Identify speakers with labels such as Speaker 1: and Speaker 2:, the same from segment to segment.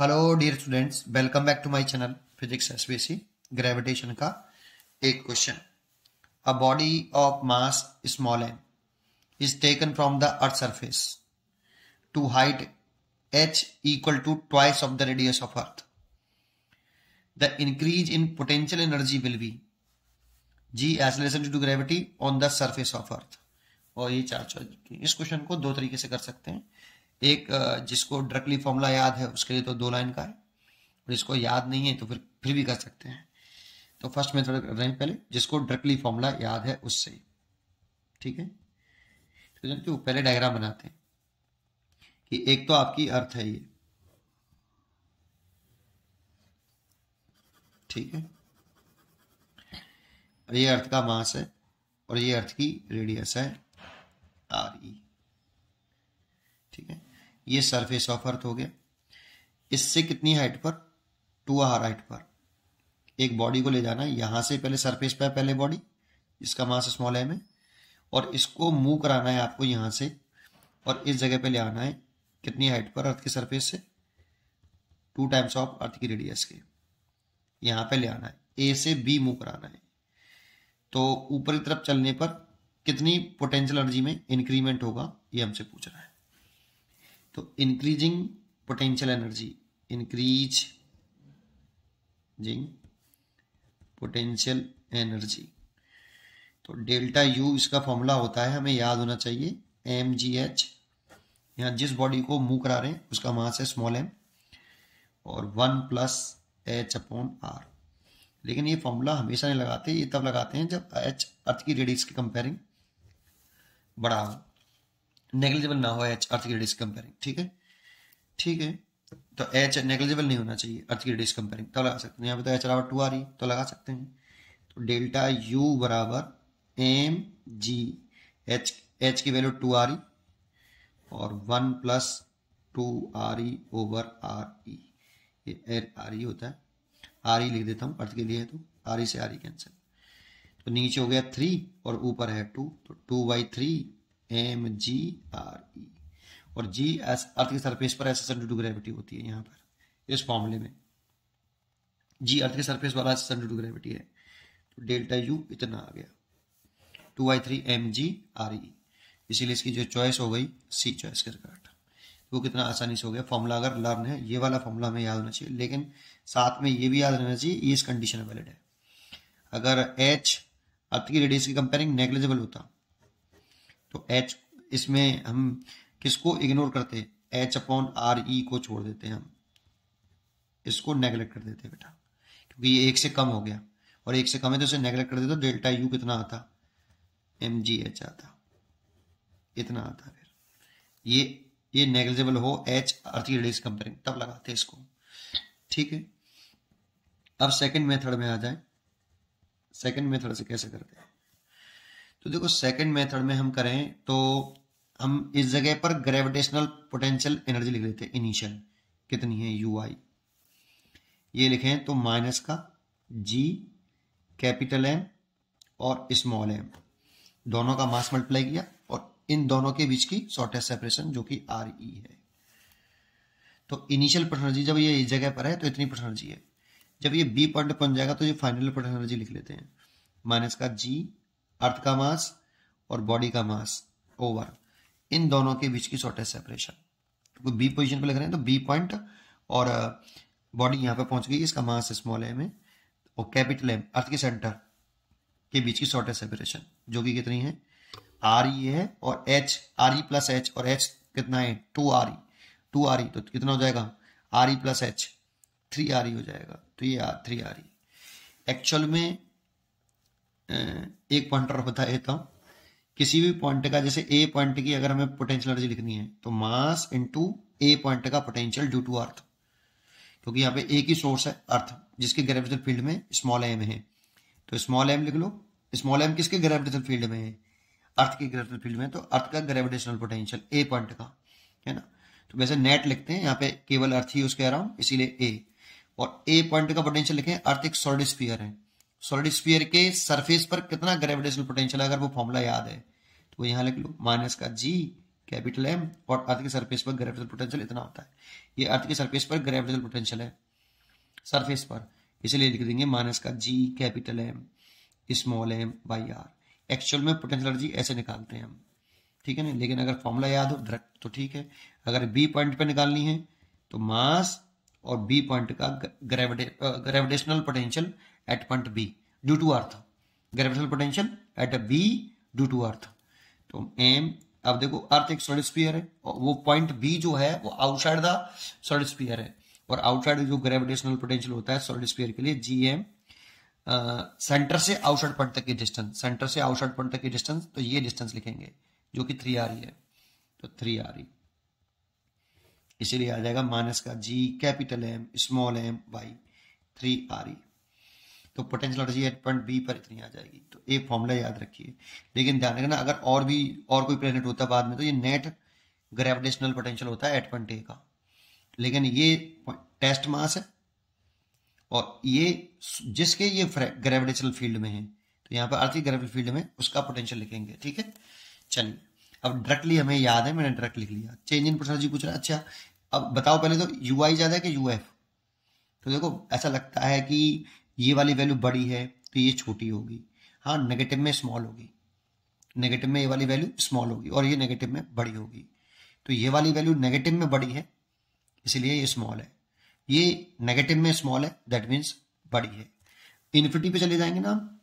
Speaker 1: Hello dear students welcome back to my channel physics SBC gravitation का एक question a body of mass small M is taken from the earth surface to height H equal to twice of the radius of earth the increase in potential energy will be G acceleration to gravity on the surface of earth और ये चार चार इस question को दो तरीके से कर सकते हैं एक जिसको ड्रकली फॉर्मूला याद है उसके लिए तो दो लाइन का है और इसको याद नहीं है तो फिर फिर भी कर सकते हैं तो फर्स्ट में थोड़ा कर रहे हैं पहले जिसको ड्रकली फॉर्मूला याद है उससे ठीक है तो जानते हो पहले डायग्राम बनाते हैं कि एक तो आपकी अर्थ है ये ठीक है और ये अर्थ का मास है और ये अर्थ की रेडियस है आर ई e। ठीक है ये सरफेस ऑफ अर्थ हो गया इससे कितनी हाइट पर टू आर हाइट पर एक बॉडी को ले जाना है यहां से पहले सरफेस पर पहले बॉडी इसका मास स्मॉल एम है और इसको मूव कराना है आपको यहां से और इस जगह पे ले आना है कितनी हाइट पर अर्थ के सरफेस से टू टाइम्स ऑफ अर्थ की रेडियस के यहां पे ले आना है ए से बी मूव कराना है तो ऊपर की तरफ चलने पर कितनी पोटेंशियल एनर्जी में इंक्रीमेंट होगा ये हमसे पूछ रहा है तो increasing potential energy increasing potential energy तो डेल्टा यू इसका फॉर्मूला होता है हमें याद होना चाहिए एम जी एच यहाँ जिस बॉडी को मूव करा रहे हैं उसका मास है स्मॉल एम और one plus H upon R लेकिन ये फॉर्मूला हमेशा नहीं लगाते ये तब लगाते हैं जब एच अर्थ की रेडियस की कंपेयरिंग बड़ा हो नेग्लिजिबल ना हो एच अर्थ की इज कंपेयरिंग ठीक है ठीक है तो एच नेगलिजिबल नहीं होना चाहिए अर्थ की इज कंपेयरिंग तो लगा सकते हैं यहाँ पे तो एच बराबर टू आ रही तो लगा सकते हैं तो डेल्टा यू बराबर एम जी एच एच की वैल्यू टू आ रही और one plus two R E over R E ये आर ई e होता है आर ई e लिख देता हूँ अर्थ के लिए तो आर ई e से आर ई कैंसिल तो नीचे हो गया थ्री और ऊपर है टू तो two by three M G R E और जी एस अर्थ के सरफेस पर ऐसे ड्यू टू ग्रेविटी होती है यहां पर इस फॉर्मूले में जी अर्थ के सरफेस वाला एसेसन ड्यू टू ग्रेविटी है तो डेल्टा यू इतना आ गया two by three M G R E इसीलिए इसकी जो चॉइस हो गई सी चॉइस कर कट वो कितना आसानी से हो गया फॉर्मूला अगर लर्न है ये वाला फॉर्मूला हमें याद होना चाहिए लेकिन साथ में ये भी याद रहना चाहिए ये इस कंडीशन में वैलिड है अगर एच अर्थ की रेडियस की कंपेयरिंग नेग्लेजेबल होता तो एच इसमें हम किसको इग्नोर करते हैं एच अपॉन आर ई को छोड़ देते हैं हम इसको नेगलेक्ट कर देते हैं बेटा क्योंकि ये एक से कम हो गया और एक से कम है तो इसे नेगलेक्ट कर देते तो डेल्टा यू कितना आता एम जी एच आता इतना आता फिर ये ये नेग्लिजेबल हो एच अर्थ रेडियस कंपेयरिंग तब लगाते इसको ठीक है अब सेकेंड मेथड में आ जाए सेकेंड मेथड से कैसे करते हैं तो देखो सेकंड मेथड में हम करें तो हम इस जगह पर ग्रेविटेशनल पोटेंशियल एनर्जी लिख लेते हैं इनिशियल कितनी है यू आई ये लिखें तो माइनस का जी कैपिटल एम और स्मॉल एम दोनों का मास मल्टीप्लाई किया और इन दोनों के बीच की शॉर्टेस्ट सेपरेशन जो कि आर ई है तो इनिशियल पोटेंशियल जब ये इस जगह पर है तो इतनी पोटेंशियल है जब ये बी पॉइंट बन जाएगा तो ये फाइनल पोटेंशियल लिख लेते हैं माइनस का जी अर्थ का मास और बॉडी का मास ओवर इन दोनों के बीच की शॉर्टेज सेपरेशन तो बी पोजीशन पे लग रहे हैं तो बी पॉइंट और बॉडी यहां पे पहुंच गई इसका मास स्मॉल एम है और कैपिटल एम अर्थ के सेंटर के बीच की शॉर्टेज सेपरेशन जो कि कितनी है आर ई e है और H R E plus H और एच कितना है two R E two R E तो कितना हो जाएगा R E plus H three R E हो जाएगा तो ये थ्री आर ई एक्चुअल में एक पॉइंटर बता देता हूँ किसी भी पॉइंट का जैसे ए पॉइंट की अगर हमें पोटेंशियल एनर्जी लिखनी है तो मास इंटू ए पॉइंट का पोटेंशियल ड्यू टू अर्थ क्योंकि यहाँ पे एक ही सोर्स है अर्थ जिसके ग्रेविटेशन फील्ड में स्मॉल एम है तो स्मॉल एम लिख लो स्मॉल एम किसके ग्रेविटेशन फील्ड में है अर्थ के ग्रेविटेशन फील्ड में तो अर्थ का ग्रेविटेशनल पोटेंशियल ए पॉइंट का है ना तो वैसे नेट लिखते हैं यहाँ पे केवल अर्थ ही यूज कह रहा हूँ इसीलिए ए और ए पॉइंट का पोटेंशियल लिखे अर्थ एक सॉलिड स्पीयर है सॉलिड स्पीयर के सरफेस पर कितना ग्रेविटेशनल पोटेंशियल है अगर वो फॉर्मूला याद है तो यहाँ लिख लो माइनस का जी कैपिटल एम और अर्थ के सरफेस पर ग्रेविटेशनल पोटेंशियल इतना होता है ये अर्थ के सरफेस पर ग्रेविटेशनल पोटेंशियल है सरफेस पर इसलिए लिख देंगे माइनस का G capital M small M by R actual में पोटेंशियल एनर्जी ऐसे निकालते हैं हम ठीक है ना लेकिन अगर फॉर्मूला याद हो डायरेक्ट तो ठीक है अगर बी पॉइंट पे निकालनी है तो मास और बी पॉइंट का gravitational potential at point B due to earth gravitational potential at B due to earth तो एम अब देखो अर्थ एक सॉलिड स्पीयर है और वो पॉइंट बी जो है वो आउटसाइड द सॉलिड स्पीयर है और आउटसाइड जो ग्रेविटेशनल पोटेंशियल होता है सॉलिड स्पीयर के लिए जी एम सेंटर से आउटसाइड पॉइंट तक की डिस्टेंस सेंटर से आउटसाइड पॉइंट तक की डिस्टेंस तो ये डिस्टेंस लिखेंगे जो कि थ्री आर e है तो थ्री आर e। इसीलिए आ जाएगा माइनस का G capital M small M by three R E तो potential energy at point B पर इतनी आ जाएगी तो ए फॉर्मूला याद रखिए लेकिन ध्यान रखना अगर और भी और कोई प्लेनेट होता बाद में तो ये नेट ग्रेविटेशनल पोटेंशियल होता है एट पॉइंट ए का लेकिन ये टेस्ट मास है और ये जिसके ये ग्रेविटेशनल फील्ड में है तो यहाँ पर अर्थ की ग्रेविटेशनल फील्ड में उसका पोटेंशियल लिखेंगे ठीक है चलिए अब डायरेक्टली हमें याद है मैंने डायरेक्ट लिख लिया चेंज इन पोटेंशियल जी पूछ रहा अच्छा अब बताओ पहले तो यू आई ज़्यादा है कि यू एफ तो देखो ऐसा लगता है कि ये वाली वैल्यू बड़ी है तो ये छोटी होगी हाँ नेगेटिव में स्मॉल होगी नेगेटिव में ये वाली वैल्यू स्मॉल होगी और ये नेगेटिव में बड़ी होगी तो ये वाली वैल्यू नेगेटिव में बड़ी है इसलिए ये स्मॉल है ये नेगेटिव में स्मॉल है दैट मीन्स बड़ी है इन्फिनिटी पे चले जाएंगे ना हम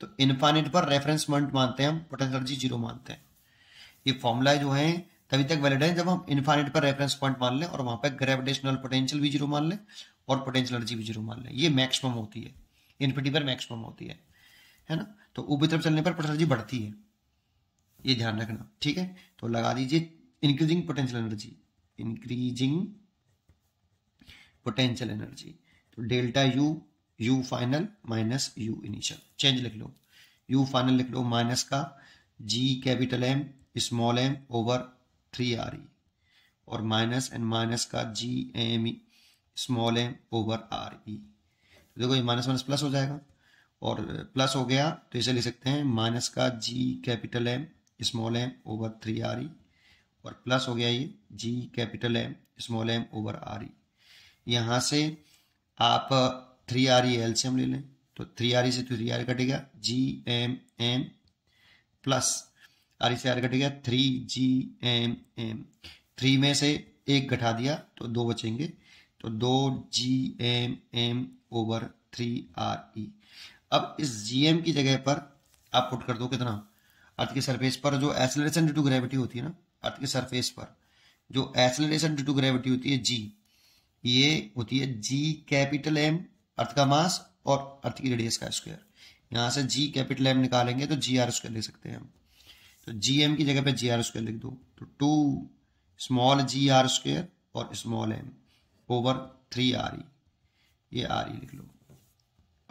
Speaker 1: तो इन्फाइनेट पर रेफरेंस पॉइंट मानते हैं हम पोटेंशियल एनर्जी जीरो मानते हैं ये फॉर्मूला जो है तभी तक वैलिड है जब हम इन्फाइनेट पर रेफरेंस पॉइंट मान लें और वहां पर ग्रेविटेशनल पोटेंशियल भी जीरो मान लें और पोटेंशियल एनर्जी भी जीरो मान लें ये मैक्सिमम होती है इन्फिनिटी पर मैक्सिमम होती है है ना तो ऊपरी तरफ चलने पर पोटेंशियल एनर्जी बढ़ती है ये ध्यान रखना ठीक है तो लगा दीजिए increasing potential energy increasing potential energy तो delta U U final minus U initial change लिख लो यू फाइनल लिख लो माइनस का G capital M small M over three R E और माइनस एंड माइनस का G M small M over R E देखो ये माइनस माइनस प्लस हो जाएगा और प्लस हो गया तो इसे लिख सकते हैं माइनस का G capital M small M over three R E और प्लस हो गया ये G capital M small M over R E यहाँ से आप थ्री आर ई एल्शियम ले लें तो थ्री आर ई से थ्री आर कटेगा G M M plus R E से आर कटेगा three G M M three में से एक घटा दिया तो दो बचेंगे तो दो G M M over three R E अब इस जी एम की जगह पर आप पुट कर दो कितना अर्थ के सरफेस पर जो एसलेशन डू टू ग्रेविटी होती है ना अर्थ के सरफेस पर जो एसलेशन डू टू ग्रेविटी होती है जी ये होती है जी कैपिटल एम अर्थ का मास और अर्थ की रेडियस का स्क्वायर यहां से जी कैपिटल एम निकालेंगे तो जी आर स्क्वायर ले सकते हैं हम तो जी एम की जगह पे जी आर स्क्वायर लिख दो तो two small G R square और small M over three R E ये आर ई लिख लो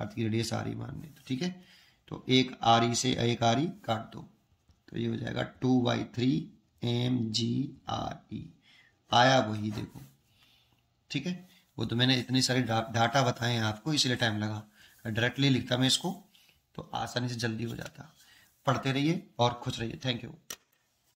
Speaker 1: अर्थ की रेडियस आर ई मान तो ठीक है तो एक आर ई e से एक आर ई e काट दो तो ये हो जाएगा two by three M G R E आया वही देखो ठीक है वो तो मैंने इतने सारे डाटा बताए हैं आपको इसीलिए टाइम लगा डायरेक्टली लिखता मैं इसको तो आसानी से जल्दी हो जाता पढ़ते रहिए और खुश रहिए थैंक यू